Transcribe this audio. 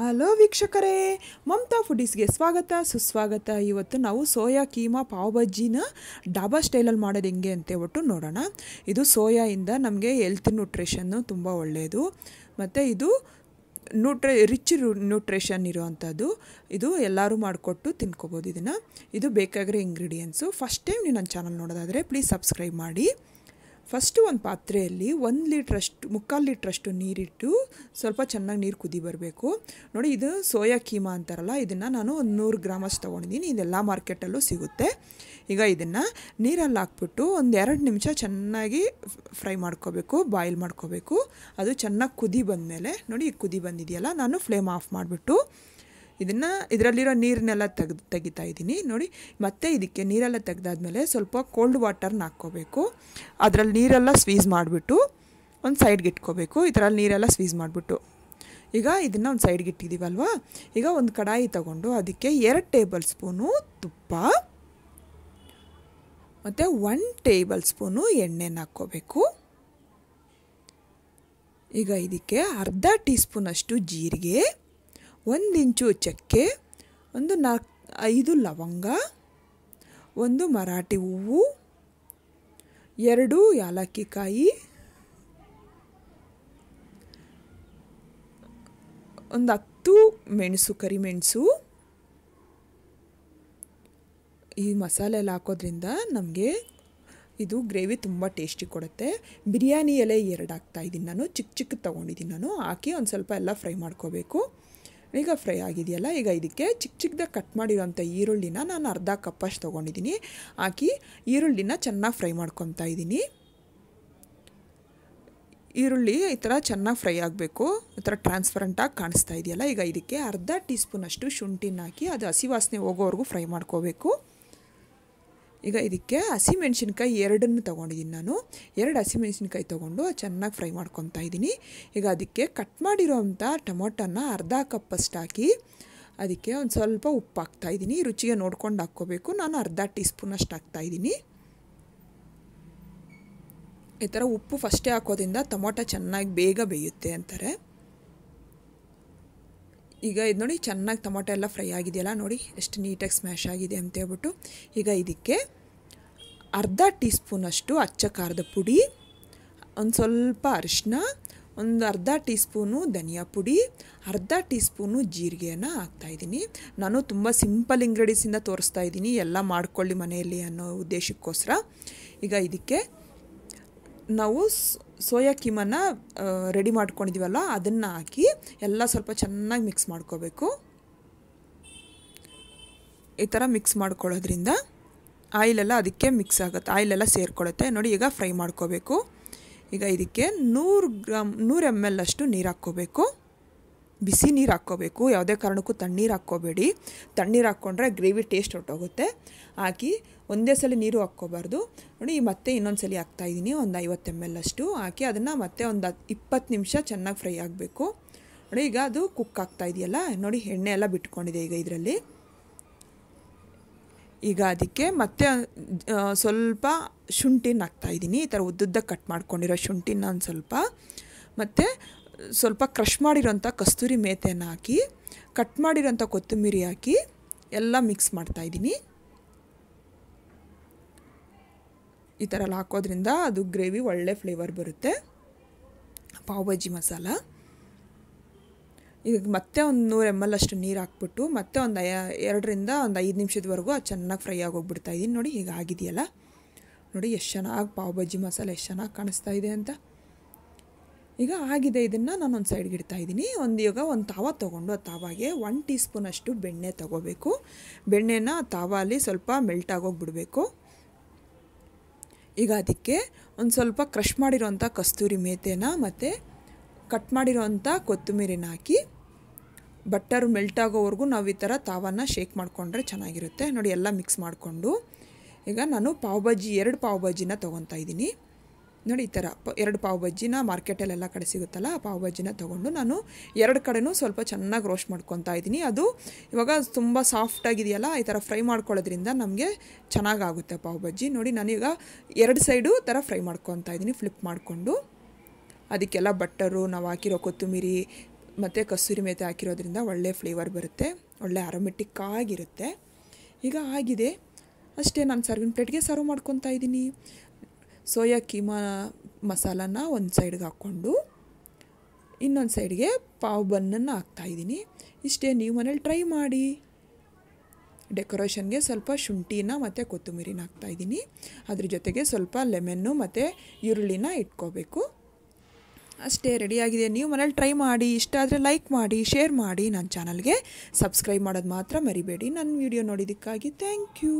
hello ವೀಕ್ಷಕರೇ ಮಮತಾ ಫುಡೀಸ್ಗೆ ಸ್ವಾಗತ ಸುಸ್ವಾಗತ ಇವತ್ತು ನಾವು ಸೋಯಾ ಕೀಮಾ ಬಜ್ಜಿನ ಡಾಬಾ ಸ್ಟೈಲಲ್ಲಿ ಮಾಡೋದು ಹೆಂಗೆ ಅಂತ ಹೇಳ್ಬಿಟ್ಟು ನೋಡೋಣ ಇದು ಸೋಯಾಯಿಂದ ನಮಗೆ ಹೆಲ್ತ್ ನ್ಯೂಟ್ರಿಷನ್ನು ತುಂಬ ಒಳ್ಳೆಯದು ಮತ್ತು ಇದು ನ್ಯೂಟ್ರಿ ರಿಚ್ ನ್ಯೂಟ್ರಿಷನ್ ಇರುವಂಥದ್ದು ಇದು ಎಲ್ಲರೂ ಮಾಡಿಕೊಟ್ಟು ತಿನ್ಕೋಬೋದು ಇದನ್ನು ಇದು ಬೇಕಾಗಿರೋ ಇಂಗ್ರೀಡಿಯೆಂಟ್ಸು ಫಸ್ಟ್ ಟೈಮ್ ನೀವು ನನ್ನ ಚಾನಲ್ ನೋಡೋದಾದರೆ ಪ್ಲೀಸ್ ಸಬ್ಸ್ಕ್ರೈಬ್ ಮಾಡಿ ಫಸ್ಟು ಒಂದು ಪಾತ್ರೆಯಲ್ಲಿ ಒಂದು ಲೀಟ್ರಷ್ಟು ಮುಕ್ಕಾಲು ಲೀಟ್ರಷ್ಟು ನೀರಿಟ್ಟು ಸ್ವಲ್ಪ ಚೆನ್ನಾಗಿ ನೀರು ಕುದಿ ಬರಬೇಕು ನೋಡಿ ಇದು ಸೋಯಾ ಕೀಮಾ ಅಂತಾರಲ್ಲ ಇದನ್ನು ನಾನು ಒಂದು ನೂರು ಗ್ರಾಮಸ್ ತೊಗೊಂಡಿದ್ದೀನಿ ಇದೆಲ್ಲ ಮಾರ್ಕೆಟಲ್ಲೂ ಸಿಗುತ್ತೆ ಈಗ ಇದನ್ನು ನೀರಲ್ಲಿ ಹಾಕ್ಬಿಟ್ಟು ಒಂದು ಎರಡು ನಿಮಿಷ ಚೆನ್ನಾಗಿ ಫ್ರೈ ಮಾಡ್ಕೋಬೇಕು ಬಾಯ್ಲ್ ಮಾಡ್ಕೋಬೇಕು ಅದು ಚೆನ್ನಾಗಿ ಕುದಿ ಬಂದಮೇಲೆ ನೋಡಿ ಕುದಿ ಬಂದಿದೆಯಲ್ಲ ನಾನು ಫ್ಲೇಮ್ ಆಫ್ ಮಾಡಿಬಿಟ್ಟು ಇದನ್ನು ಇದರಲ್ಲಿರೋ ನೀರನ್ನೆಲ್ಲ ತೆಗ್ದು ತೆಗಿತಾ ಇದ್ದೀನಿ ನೋಡಿ ಮತ್ತೆ ಇದಕ್ಕೆ ನೀರೆಲ್ಲ ತೆಗೆದಾದ್ಮೇಲೆ ಸ್ವಲ್ಪ ಕೋಲ್ಡ್ ವಾಟರ್ನ ಹಾಕ್ಕೋಬೇಕು ಅದರಲ್ಲಿ ನೀರೆಲ್ಲ ಸ್ವೀಸ್ ಮಾಡಿಬಿಟ್ಟು ಒಂದು ಸೈಡ್ಗೆ ಇಟ್ಕೋಬೇಕು ಇದರಲ್ಲಿ ನೀರೆಲ್ಲ ಸ್ವೀಸ್ ಮಾಡಿಬಿಟ್ಟು ಈಗ ಇದನ್ನು ಒಂದು ಸೈಡ್ಗೆ ಇಟ್ಟಿದ್ದೀವಲ್ವ ಈಗ ಒಂದು ಕಡಾಯಿ ತಗೊಂಡು ಅದಕ್ಕೆ ಎರಡು ಟೇಬಲ್ ಸ್ಪೂನು ತುಪ್ಪ ಮತ್ತು ಒನ್ ಟೇಬಲ್ ಸ್ಪೂನು ಎಣ್ಣೆನ ಹಾಕ್ಕೋಬೇಕು ಈಗ ಇದಕ್ಕೆ ಅರ್ಧ ಟೀ ಸ್ಪೂನಷ್ಟು ಜೀರಿಗೆ ಒಂದಿಂಚು ಚಕ್ಕೆ ಒಂದು ನಾಲ್ಕು ಐದು ಲವಂಗ ಒಂದು ಮರಾಠಿ ಹೂವು ಎರಡು ಯಾಲಕ್ಕಿ ಕಾಯಿ ಒಂದು ಹತ್ತು ಮೆಣಸು ಕರಿಮೆಣಸು ಈ ಮಸಾಲೆ ಎಲ್ಲ ಹಾಕೋದ್ರಿಂದ ನಮಗೆ ಇದು ಗ್ರೇವಿ ತುಂಬ ಟೇಸ್ಟಿ ಕೊಡುತ್ತೆ ಬಿರಿಯಾನಿ ಎಲೆ ಎರಡು ಹಾಕ್ತಾಯಿದ್ದೀನಿ ನಾನು ಚಿಕ್ಕ ಚಿಕ್ಕ ತೊಗೊಂಡಿದ್ದೀನಿ ನಾನು ಹಾಕಿ ಒಂದು ಸ್ವಲ್ಪ ಎಲ್ಲ ಫ್ರೈ ಮಾಡ್ಕೋಬೇಕು ಈಗ ಫ್ರೈ ಆಗಿದೆಯಲ್ಲ ಈಗ ಇದಕ್ಕೆ ಚಿಕ್ಕ ಚಿಕ್ಕದಾಗಿ ಕಟ್ ಮಾಡಿರೋಂಥ ಈರುಳ್ಳಿನ ನಾನು ಅರ್ಧ ಕಪ್ಪಷ್ಟು ತೊಗೊಂಡಿದ್ದೀನಿ ಹಾಕಿ ಈರುಳ್ಳಿನ ಚೆನ್ನಾಗಿ ಫ್ರೈ ಮಾಡ್ಕೊತಾ ಇದ್ದೀನಿ ಈರುಳ್ಳಿ ಈ ಥರ ಚೆನ್ನಾಗಿ ಫ್ರೈ ಆಗಬೇಕು ಈ ಥರ ಟ್ರಾನ್ಸ್ಪರೆಂಟಾಗಿ ಕಾಣಿಸ್ತಾ ಇದೆಯಲ್ಲ ಈಗ ಇದಕ್ಕೆ ಅರ್ಧ ಟೀ ಸ್ಪೂನಷ್ಟು ಶುಂಠಿನ ಹಾಕಿ ಅದು ಹಸಿ ವಾಸನೆ ಹೋಗೋವರೆಗೂ ಫ್ರೈ ಮಾಡ್ಕೋಬೇಕು ಈಗ ಇದಕ್ಕೆ ಹಸಿಮೆಣ್ಸಿನ್ಕಾಯಿ ಎರಡನ್ನು ತೊಗೊಂಡಿದ್ದೀನಿ ನಾನು ಎರಡು ಹಸಿಮೆಣ್ಸಿನ್ಕಾಯಿ ತೊಗೊಂಡು ಚೆನ್ನಾಗಿ ಫ್ರೈ ಮಾಡ್ಕೊತಾ ಇದ್ದೀನಿ ಈಗ ಅದಕ್ಕೆ ಕಟ್ ಮಾಡಿರೋವಂಥ ಟೊಮೊಟೊನ ಅರ್ಧ ಕಪ್ಪಷ್ಟು ಹಾಕಿ ಅದಕ್ಕೆ ಒಂದು ಸ್ವಲ್ಪ ಉಪ್ಪು ಹಾಕ್ತಾ ಇದ್ದೀನಿ ರುಚಿಗೆ ನೋಡ್ಕೊಂಡು ಹಾಕ್ಕೋಬೇಕು ನಾನು ಅರ್ಧ ಟೀ ಸ್ಪೂನಷ್ಟು ಇದ್ದೀನಿ ಈ ಥರ ಉಪ್ಪು ಫಸ್ಟೇ ಹಾಕೋದ್ರಿಂದ ಟೊಮೊಟೊ ಚೆನ್ನಾಗಿ ಬೇಗ ಬೇಯುತ್ತೆ ಅಂತಾರೆ ಈಗ ಇದು ನೋಡಿ ಚೆನ್ನಾಗಿ ಟೊಮೊಟೊ ಎಲ್ಲ ಫ್ರೈ ಆಗಿದೆಯಲ್ಲ ನೋಡಿ ಎಷ್ಟು ನೀಟಾಗಿ ಸ್ಮ್ಯಾಶ್ ಆಗಿದೆ ಅಂತೇಳ್ಬಿಟ್ಟು ಈಗ ಇದಕ್ಕೆ ಅರ್ಧ ಟೀ ಸ್ಪೂನಷ್ಟು ಅಚ್ಚ ಖಾರದ ಪುಡಿ ಒಂದು ಸ್ವಲ್ಪ ಅರಿಶಿನ ಒಂದು ಅರ್ಧ ಟೀ ಸ್ಪೂನು ಧನಿಯಾ ಪುಡಿ ಅರ್ಧ ಟೀ ಸ್ಪೂನು ಜೀರಿಗೆಯನ್ನು ಹಾಕ್ತಾಯಿದ್ದೀನಿ ನಾನು ತುಂಬ ಸಿಂಪಲ್ ಇಂಗ್ರೀಡಿಯನ್ಸಿಂದ ತೋರಿಸ್ತಾ ಇದ್ದೀನಿ ಎಲ್ಲ ಮಾಡ್ಕೊಳ್ಳಿ ಮನೆಯಲ್ಲಿ ಅನ್ನೋ ಉದ್ದೇಶಕ್ಕೋಸ್ಕರ ಈಗ ಇದಕ್ಕೆ ನಾವು ಸೋಯಾ ಕೀಮನ್ನು ರೆಡಿ ಮಾಡ್ಕೊಂಡಿದ್ದೀವಲ್ಲ ಅದನ್ನು ಹಾಕಿ ಎಲ್ಲ ಸ್ವಲ್ಪ ಚೆನ್ನಾಗಿ ಮಿಕ್ಸ್ ಮಾಡ್ಕೋಬೇಕು ಈ ಥರ ಮಿಕ್ಸ್ ಮಾಡ್ಕೊಳ್ಳೋದ್ರಿಂದ ಆಯಿಲೆಲ್ಲ ಅದಕ್ಕೆ ಮಿಕ್ಸ್ ಆಗುತ್ತೆ ಆಯಿಲೆಲ್ಲ ಸೇರ್ಕೊಳ್ಳುತ್ತೆ ನೋಡಿ ಈಗ ಫ್ರೈ ಮಾಡ್ಕೋಬೇಕು ಈಗ ಇದಕ್ಕೆ ನೂರು ಗ್ರಾಮ್ ನೂರು ಎಮ್ ಎಲ್ ಅಷ್ಟು ನೀರು ಹಾಕ್ಕೋಬೇಕು ಬಿಸಿ ನೀರು ಹಾಕ್ಕೋಬೇಕು ಯಾವುದೇ ಕಾರಣಕ್ಕೂ ತಣ್ಣೀರು ಹಾಕ್ಕೋಬೇಡಿ ತಣ್ಣೀರು ಹಾಕ್ಕೊಂಡ್ರೆ ಗ್ರೇವಿ ಟೇಸ್ಟ್ ಹೊಟ್ಟೋಗುತ್ತೆ ಹಾಕಿ ಒಂದೇ ಸಲ ನೀರು ಹಾಕ್ಕೋಬಾರ್ದು ನೋಡಿ ಮತ್ತೆ ಇನ್ನೊಂದು ಸಲ ಹಾಕ್ತಾಯಿದ್ದೀನಿ ಒಂದು ಐವತ್ತು ಎಮ್ ಎಲ್ ಅಷ್ಟು ಹಾಕಿ ಅದನ್ನು ಮತ್ತೆ ಒಂದು ಇಪ್ಪತ್ತು ನಿಮಿಷ ಚೆನ್ನಾಗಿ ಫ್ರೈ ಆಗಬೇಕು ನೋಡಿ ಈಗ ಅದು ಕುಕ್ ಆಗ್ತಾ ಇದೆಯಲ್ಲ ನೋಡಿ ಎಣ್ಣೆ ಎಲ್ಲ ಬಿಟ್ಕೊಂಡಿದೆ ಈಗ ಇದರಲ್ಲಿ ಈಗ ಅದಕ್ಕೆ ಮತ್ತೆ ಸ್ವಲ್ಪ ಶುಂಠಿನ ಹಾಕ್ತಾಯಿದ್ದೀನಿ ಈ ಥರ ಉದ್ದುದ್ದ ಕಟ್ ಮಾಡ್ಕೊಂಡಿರೋ ಶುಂಠಿನ ಒಂದು ಸ್ವಲ್ಪ ಮತ್ತು ಸ್ವಲ್ಪ ಕ್ರಷ್ ಮಾಡಿರೋಂಥ ಕಸ್ತೂರಿ ಮೇಥೆಯನ್ನು ಹಾಕಿ ಕಟ್ ಮಾಡಿರೋಂಥ ಕೊತ್ತಂಬರಿ ಹಾಕಿ ಎಲ್ಲ ಮಿಕ್ಸ್ ಮಾಡ್ತಾಯಿದ್ದೀನಿ ಈ ಥರ ಎಲ್ಲ ಹಾಕೋದ್ರಿಂದ ಅದು ಗ್ರೇವಿ ಒಳ್ಳೆ ಫ್ಲೇವರ್ ಬರುತ್ತೆ ಪಾವ್ ಭಾಜಿ ಮಸಾಲ ಈಗ ಮತ್ತೆ ಒಂದು ನೂರು ಎಮ್ ಎಲ್ ಅಷ್ಟು ನೀರು ಹಾಕ್ಬಿಟ್ಟು ಮತ್ತೆ ಒಂದು ಎರಡರಿಂದ ಒಂದು ಐದು ನಿಮಿಷದವರೆಗೂ ಅದು ಚೆನ್ನಾಗಿ ಫ್ರೈ ಆಗೋಗ್ಬಿಡ್ತಾ ಇದ್ದೀನಿ ನೋಡಿ ಈಗ ಆಗಿದೆಯಲ್ಲ ನೋಡಿ ಎಷ್ಟು ಚೆನ್ನಾಗಿ ಪಾವ್ ಭಾಜಿ ಮಸಾಲೆ ಎಷ್ಟು ಚೆನ್ನಾಗಿ ಕಾಣಿಸ್ತಾ ಇದೆ ಅಂತ ಈಗ ಆಗಿದೆ ಇದನ್ನು ನಾನು ಒಂದು ಸೈಡ್ಗೆ ಇಡ್ತಾ ಇದ್ದೀನಿ ಒಂದು ಈಗ ಒಂದು ತಾವ ತೊಗೊಂಡು ಆ ತಾವಾಗೆ ಒನ್ ಟೀ ಸ್ಪೂನಷ್ಟು ಬೆಣ್ಣೆ ತೊಗೋಬೇಕು ಬೆಣ್ಣೆನ ತಾವಲ್ಲಿ ಸ್ವಲ್ಪ ಮೆಲ್ಟ್ ಆಗೋಗ್ಬಿಡಬೇಕು ಈಗ ಅದಕ್ಕೆ ಒಂದು ಸ್ವಲ್ಪ ಕ್ರಷ್ ಮಾಡಿರೋಂಥ ಕಸ್ತೂರಿ ಮೇತೆನ ಮತ್ತು ಕಟ್ ಮಾಡಿರೋಂಥ ಕೊತ್ತಂಬರಿನ ಹಾಕಿ ಬಟ್ಟರು ಮೆಲ್ಟ್ ಆಗೋವರೆಗೂ ನಾವು ಈ ಥರ ತಾವನ್ನ ಶೇಕ್ ಮಾಡಿಕೊಂಡ್ರೆ ಚೆನ್ನಾಗಿರುತ್ತೆ ನೋಡಿ ಎಲ್ಲ ಮಿಕ್ಸ್ ಮಾಡಿಕೊಂಡು ಈಗ ನಾನು ಪಾವ್ ಭಾಜಿ ಎರಡು ಪಾವ್ ಭಾಜಿನ ತೊಗೊತಾ ಇದ್ದೀನಿ ನೋಡಿ ಈ ಥರ ಎರಡು ಪಾವ್ ಬಜ್ಜಿನ ಮಾರ್ಕೆಟಲ್ಲೆಲ್ಲ ಕಡೆ ಸಿಗುತ್ತಲ್ಲ ಆ ಪಾವ್ ಬಜ್ಜಿನ ತೊಗೊಂಡು ನಾನು ಎರಡು ಕಡೆನೂ ಸ್ವಲ್ಪ ಚೆನ್ನಾಗಿ ರೋಸ್ಟ್ ಮಾಡ್ಕೊತಾ ಇದ್ದೀನಿ ಅದು ಇವಾಗ ತುಂಬ ಸಾಫ್ಟಾಗಿದೆಯಲ್ಲ ಈ ಥರ ಫ್ರೈ ಮಾಡ್ಕೊಳ್ಳೋದ್ರಿಂದ ನಮಗೆ ಚೆನ್ನಾಗಾಗುತ್ತೆ ಪಾವ್ ಬಜ್ಜಿ ನೋಡಿ ನಾನೀಗ ಎರಡು ಸೈಡು ಥರ ಫ್ರೈ ಮಾಡ್ಕೊತಾ ಇದ್ದೀನಿ ಫ್ಲಿಪ್ ಮಾಡಿಕೊಂಡು ಅದಕ್ಕೆಲ್ಲ ಬಟ್ಟರು ನಾವು ಹಾಕಿರೋ ಕೊತ್ತಂಬರಿ ಮತ್ತು ಕಸೂರಿ ಮೇತೆ ಹಾಕಿರೋದ್ರಿಂದ ಒಳ್ಳೆ ಫ್ಲೇವರ್ ಬರುತ್ತೆ ಒಳ್ಳೆ ಆರೋಮೆಟಿಕ್ ಆಗಿರುತ್ತೆ ಈಗ ಆಗಿದೆ ಅಷ್ಟೇ ನಾನು ಸರ್ವಿನ ಪ್ಲೇಟ್ಗೆ ಸರ್ವ್ ಮಾಡ್ಕೊತಾ ಇದ್ದೀನಿ ಸೋಯಾ ಕೀಮಾ ಮಸಾಲಾನ ಒಂದು ಸೈಡ್ಗೆ ಹಾಕ್ಕೊಂಡು ಇನ್ನೊಂದು ಸೈಡ್ಗೆ ಪಾವ್ ಬನ್ನನ್ನು ಹಾಕ್ತಾಯಿದ್ದೀನಿ ಇಷ್ಟೇ ನೀವು ಮನೇಲಿ ಟ್ರೈ ಮಾಡಿ ಡೆಕೋರೇಷನ್ಗೆ ಸ್ವಲ್ಪ ಶುಂಠಿನ ಮತ್ತು ಕೊತ್ತಂಬರಿನ ಹಾಕ್ತಾಯಿದ್ದೀನಿ ಅದ್ರ ಜೊತೆಗೆ ಸ್ವಲ್ಪ ಲೆಮನ್ನು ಮತ್ತು ಈರುಳ್ಳಿನ ಇಟ್ಕೋಬೇಕು ಅಷ್ಟೇ ರೆಡಿಯಾಗಿದೆ ನೀವು ಮನೇಲಿ ಟ್ರೈ ಮಾಡಿ ಇಷ್ಟ ಆದರೆ ಲೈಕ್ ಮಾಡಿ ಶೇರ್ ಮಾಡಿ ನನ್ನ ಚಾನಲ್ಗೆ ಸಬ್ಸ್ಕ್ರೈಬ್ ಮಾಡೋದು ಮಾತ್ರ ಮರಿಬೇಡಿ ನನ್ನ ವಿಡಿಯೋ ನೋಡಿದ್ದಕ್ಕಾಗಿ ಥ್ಯಾಂಕ್ ಯು